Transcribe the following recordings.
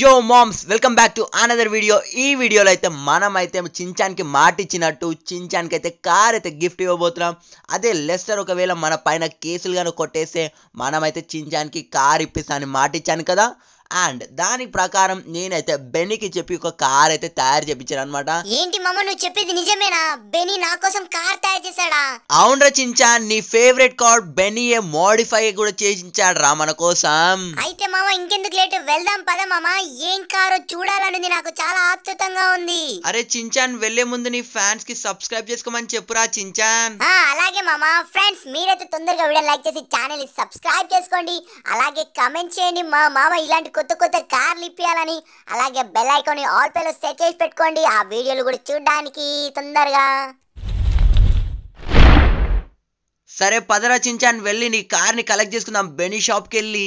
యో మామ్స్ welcome back to another video ఈ వీడియోలో అయితే మనం అయితే చించానికి మాట ఇచ్చినట్టు చించానికి అయితే కార్ అయితే గిఫ్ట్ ఇవ్వబోతున్నాం అదే లెస్టర్ ఒకవేళ మన పైన కేసులు కానీ కొట్టేస్తే మనమైతే చించానికి కార్ ఇప్పిస్తాను మాట ఇచ్చాను కదా అండ్ దాని ప్రకారం నేనైతే బెన్నీకి చెప్పి ఒక కార్ అయితే తయారు చేపించాను అనమాట ఏంటి మమ్మ నువ్వు చెప్పేది నిజమేనా బెనీ నా కోసం కార్ తయారు చేశాడా అవును రచించా నీ ఫేవరెట్ కార్ బెనీ ఏ మోడిఫై కూడా చేయించాడు రా మన కోసం అయితే మామ ఇంకెందుకు లేట్ వెళ్దాం పద మామ ఏం కారో చూడాలనేది నాకు చాలా ఆత్రుతంగా ఉంది అరే చించాన్ వెళ్లే ముందు నీ ఫ్యాన్స్ కి సబ్స్క్రైబ్ చేసుకోమని చెప్పురా చించాన్ ఆ, అలాగే మామ ఫ్రెండ్స్ మీరైతే తొందరగా వీడియో లైక్ చేసి ఛానల్ సబ్స్క్రైబ్ చేసుకోండి అలాగే కమెంట్ చేయండి మా మామ ఇలాంటి కొత్త కొత్త కార్లు ఇప్పియాలని అలాగే బెల్ ఐకాన్ ఆల్ పేలో సెట్ చేసి పెట్టుకోండి ఆ వీడియోలు కూడా చూడడానికి తొందరగా సరే పదరా చించాన్ వెళ్ళి నీ కార్ని కలెక్ట్ చేసుకుందాం బెనీ కి వెళ్ళి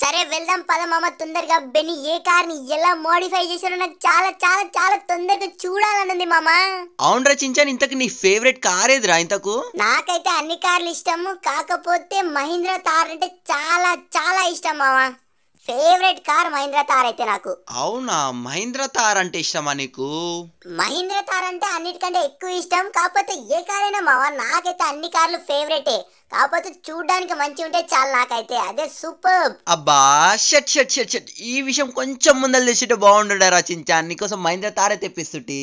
సరే వెళ్దాం పద మామ తొందరగా బెని ఏ కార్ని ఎలా మోడిఫై చేశారో నాకు చాలా చాలా చాలా తొందరగా చూడాలన్నది మామ అవునరా చించాన్ ఇంతకు నీ ఫేవరెట్ కార్ ఏదిరా ఇంతకు నాకైతే అన్ని కార్లు ఇష్టము కాకపోతే మహీంద్రా తార్ అంటే చాలా చాలా ఇష్టం మామ ఫేవరెట్ కార్ మహీంద్ర తార్ అయితే నాకు అవునా మహీంద్ర తార్ అంటే ఇష్టమా నీకు మహీంద్ర తార్ అంటే అన్నిటికంటే ఎక్కువ ఇష్టం కాకపోతే ఏ కార్ అయినా మావా నాకైతే అన్ని కార్లు ఫేవరెటే కాకపోతే చూడడానికి మంచి ఉంటే చాలు నాకైతే అదే సూపర్ అబ్బా షట్ షట్ షట్ షట్ ఈ విషయం కొంచెం ముందలు తెచ్చుంటే బాగుండడా రచించా నీకోసం మహీంద్ర తారే తెప్పిస్తుంటి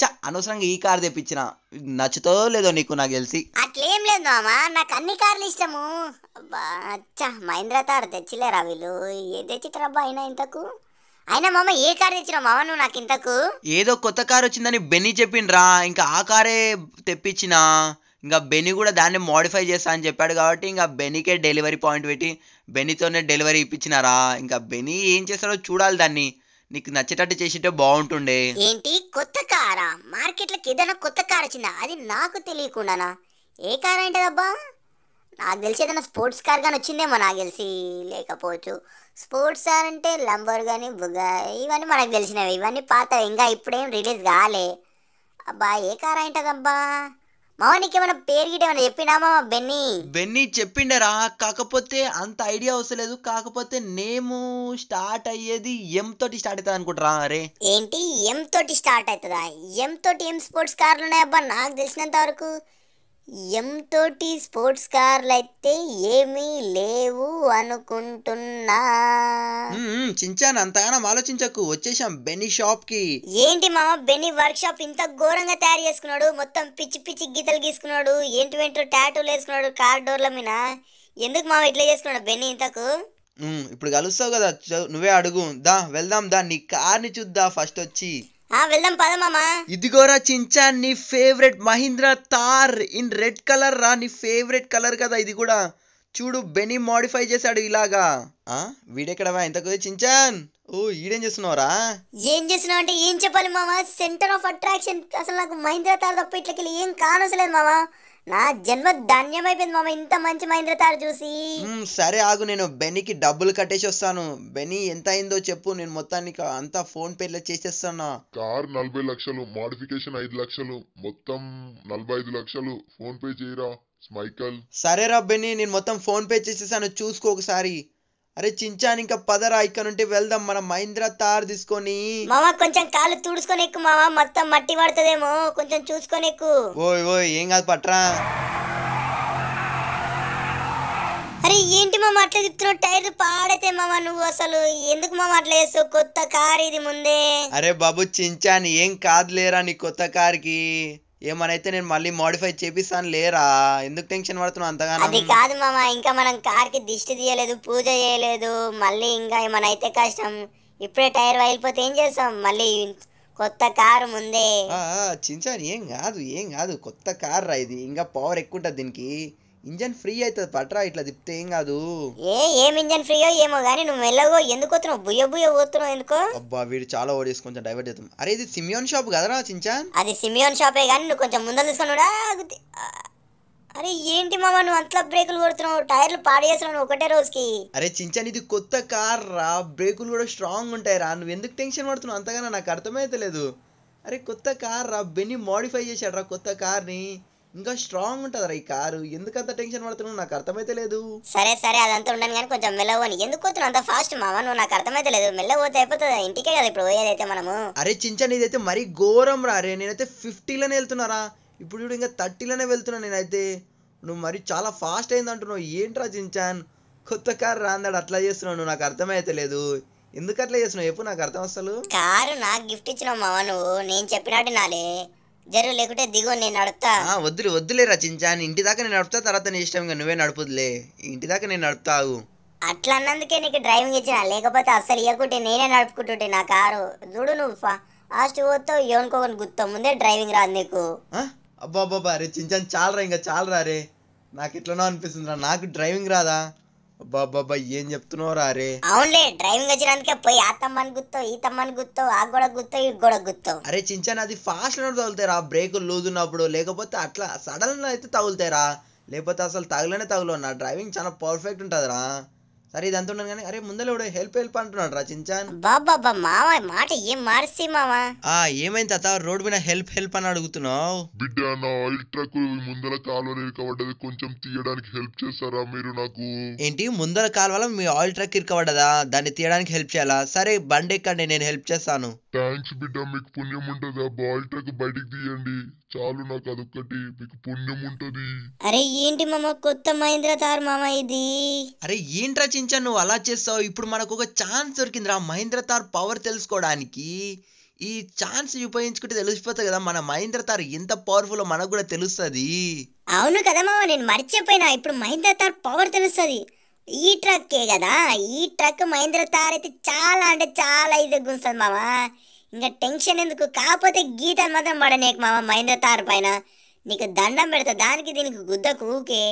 చ అనవసరంగా ఈ కార్ తెప్పించిన నచ్చుతో లేదో నీకు నాకు తెలిసి అట్లేం లేదు మామా నాకు అన్ని కార్లు ఇష్టము అచ్చా మహేంద్ర తారు తెచ్చిలేరా వీళ్ళు ఏం తెచ్చిట్రబ్బా అయినా ఇంతకు అయినా మామ ఏ కార్ తెచ్చినావు మామ నువ్వు నాకు ఇంతకు ఏదో కొత్త కార్ వచ్చిందని బెని చెప్పిండ్రా ఇంకా ఆ కారే తెప్పించిన ఇంకా బెని కూడా దాన్ని మోడిఫై చేస్తా అని చెప్పాడు కాబట్టి ఇంకా బెనీకే డెలివరీ పాయింట్ పెట్టి బెనీతోనే డెలివరీ ఇప్పించినారా ఇంకా బెనీ ఏం చేస్తాడో చూడాలి దాన్ని నీకు నచ్చేటట్టు చేసింటే బాగుంటుండే ఏంటి కొత్త కారా మార్కెట్లకి ఏదైనా కొత్త కార్ వచ్చిందా అది నాకు తెలియకుండానా ఏ కార్ అంటదబ్బా నాకు తెలిసి ఏదైనా స్పోర్ట్స్ కార్ కానీ వచ్చిందేమో నాకు తెలిసి లేకపోవచ్చు స్పోర్ట్స్ కార్ అంటే లంబర్ కానీ బుగా ఇవన్నీ మనకు తెలిసినవి ఇవన్నీ పాత ఇంకా ఇప్పుడేం రిలీజ్ కాలే అబ్బా ఏ కార్ అంటదబ్బా మామ ఏమైనా పేరు గిట్ ఏమైనా చెప్పినామా బెన్నీ బెన్నీ చెప్పిండరా కాకపోతే అంత ఐడియా వస్తలేదు కాకపోతే నేము స్టార్ట్ అయ్యేది ఎం తోటి స్టార్ట్ అవుతుంది అనుకుంటారా అరే ఏంటి ఎం తోటి స్టార్ట్ అవుతుందా ఎం తోటి ఎం స్పోర్ట్స్ కార్లు ఉన్నాయబ్బా నాకు తెలిసినంత వరకు ఎం స్పోర్ట్స్ కార్లు అయితే ఏమీ లేవు అనుకుంటున్నా చించాను అంతగానం ఆలోచించకు వచ్చేసాం బెనీ షాప్ కి ఏంటి మామ బెనీ వర్క్ షాప్ ఇంత ఘోరంగా తయారు చేసుకున్నాడు మొత్తం పిచ్చి పిచ్చి గీతలు గీసుకున్నాడు ఏంటి వెంటో టాటూలు వేసుకున్నాడు కార్ డోర్ల మీద ఎందుకు మామ ఇట్లా చేసుకున్నాడు బెన్నీ ఇంతకు ఇప్పుడు కలుస్తావు కదా నువ్వే అడుగు దా వెళ్దాం దా నీ కార్ని చూద్దా ఫస్ట్ వచ్చి వెళ్దాం మామా ఇదిగోరా చించా నీ favourite Mahindra Thar in red colour రా నీ ఫేవరెట్ కలర్ కదా ఇది కూడా చూడు బెని మోడిఫై చేశాడు ఇలాగా ఆ వీడెక్కడవా ఎంత కుదే చించాన్ ఓ ఈడేం చేస్తున్నావురా ఏం చేసినావు అంటే ఏం చెప్పాలి మామ సెంటర్ ఆఫ్ అట్రాక్షన్ అసలు నాకు మహీంద్రా తార్ తప్ప ఇట్లకి ఏం కానొసలేదు మామ నా జన్మ ధాన్యమైపోయింది మామ ఇంత మంచి మహేంద్ర తారు చూసి సరే ఆగు నేను బెనీకి డబ్బులు కట్టేసి వస్తాను బెనీ ఎంత అయిందో చెప్పు నేను మొత్తానికి అంతా ఫోన్ పేర్లో చేసేస్తాను కార్ నలభై లక్షలు మాడిఫికేషన్ ఐదు లక్షలు మొత్తం నలభై ఐదు లక్షలు ఫోన్ పే చేయరా మైకల్ సరే రా బెనీ నేను మొత్తం ఫోన్ పే చేసేసాను చూసుకో ఒకసారి అరే చించాన్ ఇంకా పదరా ఇక్కడ నుండి వెళ్దాం మన మహీంద్రా తార్ తీసుకొని మామా కొంచెం కాలు తుడుచుకొని ఎక్కు మామా మొత్తం మట్టి పడుతుందేమో కొంచెం చూసుకొని ఎక్కు ఓయ్ ఓయ్ ఏం కాదు పట్రా అరే ఏంటి మామ అట్లా చెప్తున్నావు టైర్ పాడైతే మామ నువ్వు అసలు ఎందుకు మామ అట్లా చేస్తావు కొత్త కార్ ఇది ముందే అరే బాబు చించాన్ ఏం కాదులేరా నీ కొత్త కి ఏమనైతే నేను మళ్ళీ మోడిఫై చేపిస్తాను లేరా ఎందుకు టెన్షన్ పడుతున్నావు అంతగానో అది కాదు మామ ఇంకా మనం కార్ కి దిష్టి తీయలేదు పూజ చేయలేదు మళ్ళీ ఇంకా ఏమనైతే కష్టం ఇప్పుడే టైర్ వాయిలిపోతే ఏం చేస్తాం మళ్ళీ కొత్త కారు ముందే చించాను ఏం కాదు ఏం కాదు కొత్త కార్ రా ఇది ఇంకా పవర్ ఎక్కువ ఉంటుంది దీనికి ఇంజన్ ఫ్రీ అవుతుంది పట్రా ఇట్లా తిప్పితే ఏం కాదు ఏ ఏం ఇంజన్ ఫ్రీయో ఏమో కానీ నువ్వు మెల్లగో ఎందుకు వస్తున్నావు బుయ్య బుయ్య పోతున్నావు ఎందుకో అబ్బా వీడు చాలా ఓడి కొంచెం డైవర్ట్ చేద్దాం అరే ఇది సిమియోన్ షాప్ కదరా చించాన్ అది సిమియోన్ షాపే కానీ నువ్వు కొంచెం ముందర తీసుకున్నాడు అరే ఏంటి మామ నువ్వు అంత బ్రేకులు కొడుతున్నావు టైర్లు పాడేస్తున్నావు ఒకటే రోజుకి అరే చించాన్ ఇది కొత్త కార్ రా బ్రేకులు కూడా స్ట్రాంగ్ ఉంటాయి రా నువ్వు ఎందుకు టెన్షన్ పడుతున్నావు అంతగానో నాకు అర్థమైతే లేదు అరే కొత్త కార్ రా బెన్ని మోడిఫై చేశాడు రా కొత్త కార్ని ఇంకా స్ట్రాంగ్ ఉంటుందిరా ఈ కారు ఎందుకంత టెన్షన్ పడుతున్నావు నాకు అర్థమైతే లేదు సరే సరే అదంతా ఉండను కానీ కొంచెం మెల్లవని ఎందుకు పోతున్నావు అంత ఫాస్ట్ మామ నువ్వు నాకు అర్థమైతే లేదు మెల్ల అయిపోతుంది ఇంటికే కదా ఇప్పుడు పోయేదైతే మనము అరే చించని ఇదైతే మరీ ఘోరం రా అరే నేనైతే ఫిఫ్టీలోనే వెళ్తున్నారా ఇప్పుడు చూడు ఇంకా థర్టీలోనే వెళ్తున్నా నేనైతే నువ్వు మరి చాలా ఫాస్ట్ అయింది అంటున్నావు ఏంట్రా చించాన్ కొత్త కారు రాందాడు అట్లా చేస్తున్నావు నువ్వు నాకు అర్థమైతే లేదు ఎందుకు అట్లా చేస్తున్నావు ఎప్పుడు నాకు అర్థం అసలు కారు నాకు గిఫ్ట్ ఇచ్చిన మామ నువ్వు నేను చెప్పినట్టు నాలే జరువు లేకుంటే దిగో నేను నడుపుతా వద్దులు వద్దులే రచించా ఇంటి దాకా నేను నడుపుతా తర్వాత నీ ఇష్టంగా నువ్వే నడుపుదులే ఇంటి దాకా నేను నడుపుతావు అట్లా అన్నందుకే నీకు డ్రైవింగ్ ఇచ్చిన లేకపోతే అస్సలు ఇవ్వకుంటే నేనే నడుపుకుంటుంటే నా కారు చూడు నువ్వు ఫాస్ట్ పోతావు ఏమనుకోకుండా గుర్తు ముందే డ్రైవింగ్ రాదు నీకు అబ్బా అబ్బాబా రే చించాను చాలరా ఇంకా చాలరా రే నాకు ఇట్లనో అనిపిస్తుందిరా నాకు డ్రైవింగ్ రాదా బాబా ఏం చెప్తున్నావు రారే అవునులే డ్రైవింగ్ వచ్చినందుకే పోయి ఆ తమ్మని గుర్తో ఈ తమ్మని గుర్తో ఆ గోడ గుర్తో ఈ గోడ గుర్తో అరే చించాన్ అది ఫాస్ట్ లో రా బ్రేక్ లూజ్ ఉన్నప్పుడు లేకపోతే అట్లా సడన్ అయితే రా లేకపోతే అసలు తగలనే తగులు నా డ్రైవింగ్ చాలా పర్ఫెక్ట్ రా సరే ఇది అంటున్నాను కానీ అరే ముందలోడు హెల్ప్ హెల్ప్ అంటున్నాడు రా చించాన్ బాబా మామ మాట ఏం మార్చి మావా ఆ ఏమైంది తాత రోడ్ మీద హెల్ప్ హెల్ప్ అని అడుగుతున్నావు బిడ్డ నా ఆయిల్ ట్రక్ ముందర కాలువ ఇరుకబడ్డది కొంచెం తీయడానికి హెల్ప్ చేస్తారా మీరు నాకు ఏంటి ముందర కాలువలో మీ ఆయిల్ ట్రక్ ఇరుకబడ్డదా దాన్ని తీయడానికి హెల్ప్ చేయాలా సరే బండి ఎక్కండి నేను హెల్ప్ చేస్తాను థ్యాంక్స్ బిడ్డ మీకు పుణ్యం ఉంటుందా ఆయిల్ ట్రక్ బయటికి తీయండి చాలు నాకు అదొక్కటి మీకు పుణ్యం ఉంటది అరే ఏంటి మామ కొత్త మహేంద్ర తార్ మామ ఇది అరే ఏంట్రా ఆలోచించా నువ్వు అలా చేస్తావు ఇప్పుడు మనకు ఒక ఛాన్స్ దొరికింది రా మహేంద్ర తార్ పవర్ తెలుసుకోవడానికి ఈ ఛాన్స్ ఉపయోగించుకుంటే తెలిసిపోతుంది కదా మన మహేంద్ర తార్ ఎంత పవర్ఫుల్ మనకు కూడా తెలుస్తుంది అవును కదా మామ నేను మర్చిపోయినా ఇప్పుడు మహేంద్ర తార్ పవర్ తెలుస్తుంది ఈ ఏ కదా ఈ ట్రక్ మహేంద్ర తార్ అయితే చాలా అంటే చాలా ఇది గుంస్తుంది మామ ఇంకా టెన్షన్ ఎందుకు కాకపోతే గీతను మాత్రం పడనేకు మామ మహేంద్ర తార్ పైన నీకు దండం పెడతా దానికి దీనికి గుద్దకు ఊకే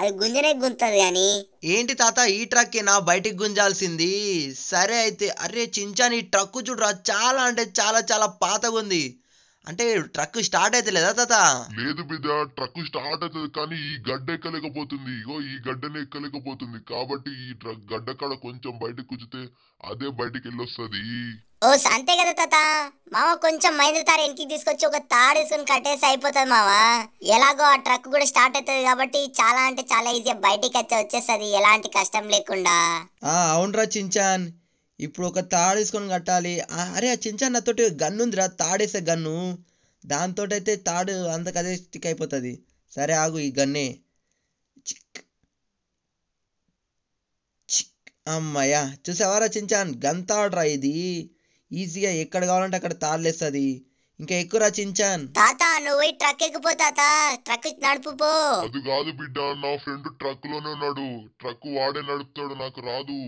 అది గుంజనే గుంతది అని ఏంటి తాత ఈ ట్రక్ నా బయటికి గుంజాల్సింది సరే అయితే అరే చించాని ఈ ట్రక్కు చూడరా చాలా అంటే చాలా చాలా పాతగా ఉంది అంటే ట్రక్ స్టార్ట్ అయితే లేదా తాత లేదు బిడ్డ ట్రక్ స్టార్ట్ అవుతుంది కానీ ఈ గడ్డ ఎక్కలేకపోతుంది ఇగో ఈ గడ్డనే ఎక్కలేకపోతుంది కాబట్టి ఈ ట్రక్ గడ్డ కాడ కొంచెం బయటకు కుచితే అదే బయటికి వెళ్ళొస్తుంది ఓ అంతే కదా తాత మామ కొంచెం మహేంద్ర తార ఇంటికి తీసుకొచ్చి ఒక తాడు వేసుకుని కట్టేసి అయిపోతుంది మామ ఎలాగో ఆ ట్రక్ కూడా స్టార్ట్ అవుతుంది కాబట్టి చాలా అంటే చాలా ఈజీగా బయటికి వచ్చి వచ్చేస్తుంది ఎలాంటి కష్టం లేకుండా అవునరా చించాన్ ఇప్పుడు ఒక తాడు తీసుకొని కట్టాలి అరే ఆ తోటి గన్ను ఉందిరా తాడేసే గన్ను దాంతో అయితే తాడు అంతకదే స్టిక్ అయిపోతుంది సరే ఆగు ఈ గన్నే చిక్ చిక్ అమ్మయ్యా చూసావారా చించాన్ గన్ తాడురా ఇది ఈజీగా ఎక్కడ కావాలంటే అక్కడ తాడలేస్తుంది ఇంకా ఎక్కువ చించాన్ తాత నువ్వు ట్రక్ ఎక్కిపో ట్రక్ నడుపు అది కాదు బిడ్డ నా ఫ్రెండ్ ట్రక్ లోనే ఉన్నాడు ట్రక్ వాడే నడుపుతాడు నాకు రాదు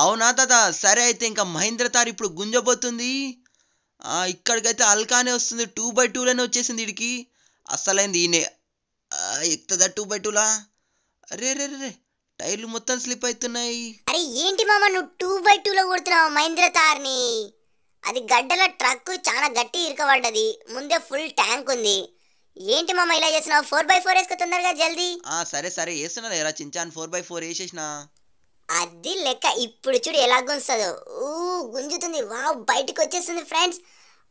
అవునా తాత సరే అయితే ఇంకా మహేంద్ర తార్ ఇప్పుడు గుంజబోతుంది ఇక్కడికైతే అల్కానే వస్తుంది టూ బై టూలోనే వచ్చేసింది వీడికి అసలైంది ఈయన ఎక్కుతుందా టూ బై టూలా అరే రే రే టైర్లు మొత్తం స్లిప్ అవుతున్నాయి అరే ఏంటి మామ నువ్వు టూ బై టూలో కొడుతున్నావు మహేంద్ర తార్ని అది గడ్డల ట్రక్ చాలా గట్టి ఇరకబడ్డది ముందే ఫుల్ ట్యాంక్ ఉంది ఏంటి మామ ఇలా చేసినావు ఫోర్ బై ఫోర్ వేసుకు తొందరగా జల్దీ సరే సరే వేస్తున్నా రా ఫోర్ బై ఫోర్ వేసేసినా అది లెక్క ఇప్పుడు చూడు ఎలా గుంజుతుందో ఊ గుంజుతుంది వావ్ బయటకు వచ్చేస్తుంది ఫ్రెండ్స్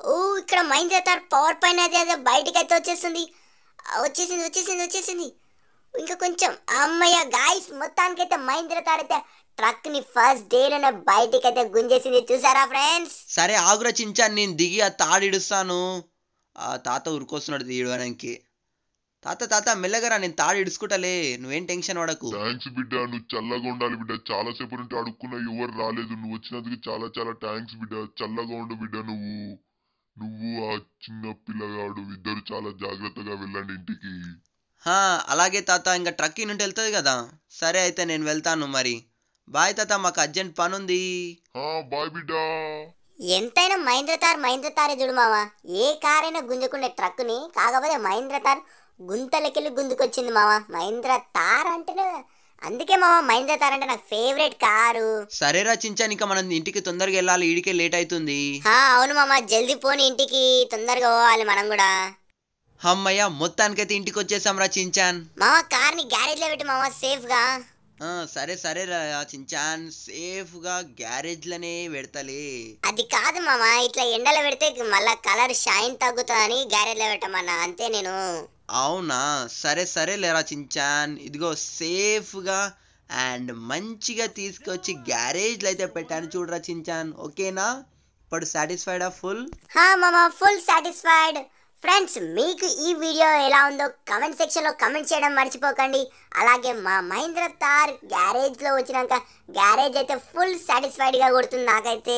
ఓ ఇక్కడ మైండ్ చేస్తారు పవర్ పైన అది అదే బయటకు అయితే వచ్చేస్తుంది వచ్చేసింది వచ్చేసింది వచ్చేసింది ఇంకా కొంచెం అమ్మయ్య గాయస్ అయితే మహేంద్ర తారైతే ట్రక్ ని ఫస్ట్ లోనే బయటికి అయితే గుంజేసింది చూసారా ఫ్రెండ్స్ సరే ఆగ్రోచించాను నేను దిగి ఆ తాడు ఇడుస్తాను ఆ తాత ఉరికొస్తున్నాడు తీయడానికి తాత తాత మెల్లగరా నేను తాడు ఇడుచుకుంటలే నువ్వేం టెన్షన్ పడకు థ్యాంక్స్ బిడ్డ నువ్వు చల్లగా ఉండాలి బిడ్డ చాలా సేపు నుండి అడుక్కున్నా ఎవరు రాలేదు నువ్వు వచ్చినందుకు చాలా చాలా థ్యాంక్స్ బిడ్డ చల్లగా ఉండు బిడ్డ నువ్వు నువ్వు ఆ చిన్న పిల్లగాడు ఇద్దరు చాలా జాగ్రత్తగా వెళ్ళండి ఇంటికి హా అలాగే తాత ఇంకా ట్రక్కి నుండి వెళ్తుంది కదా సరే అయితే నేను వెళ్తాను మరి బాయ్ తాత మాకు అర్జెంట్ పని ఉంది బాయ్ బిడ్డ ఎంతైనా మహేంద్ర తార్ మహేంద్ర తారే చూడు మావా ఏ కారైనా గుంజకుండే ని కాకపోతే మహేంద్ర తార్ గుంతలకెళ్ళి గుందుకొచ్చింది మామ మహేంద్ర తార్ అంటేనే అందుకే మామ మహేంద్ర తార్ అంటే నాకు ఫేవరెట్ కారు సరే రచించానిక ఇంకా మనం ఇంటికి తొందరగా వెళ్ళాలి ఈడికే లేట్ అవుతుంది ఆ, అవును మామ జల్దీ పోని ఇంటికి తొందరగా పోవాలి మనం కూడా అమ్మయ్య మొత్తానికైతే ఇంటికి వచ్చేసాంరా చించాన్ మామ ని గ్యారేజ్ లో పెట్టి మామ సేఫ్ గా సరే సరేరా చించాన్ సేఫ్గా లోనే పెడతలే అది కాదు మామ ఇట్లా ఎండలో పెడితే మళ్ళా కలర్ షైన్ తగ్గుతుందని లో పెట్టమన్నా అంతే నేను అవునా సరే సరే లేరా చించాన్ ఇదిగో సేఫ్గా అండ్ మంచిగా తీసుకొచ్చి గ్యారేజ్లో అయితే పెట్టాను చూడరా చించాన్ ఓకేనా ఇప్పుడు సాటిస్ఫైడా ఫుల్ హా మామ ఫుల్ సాటిస్ఫైడ్ ఫ్రెండ్స్ మీకు ఈ వీడియో ఎలా ఉందో కమెంట్ సెక్షన్లో కమెంట్ చేయడం మర్చిపోకండి అలాగే మా మహేంద్ర తార్ గ్యారేజ్లో వచ్చినాక గ్యారేజ్ అయితే ఫుల్ సాటిస్ఫైడ్గా కొడుతుంది నాకైతే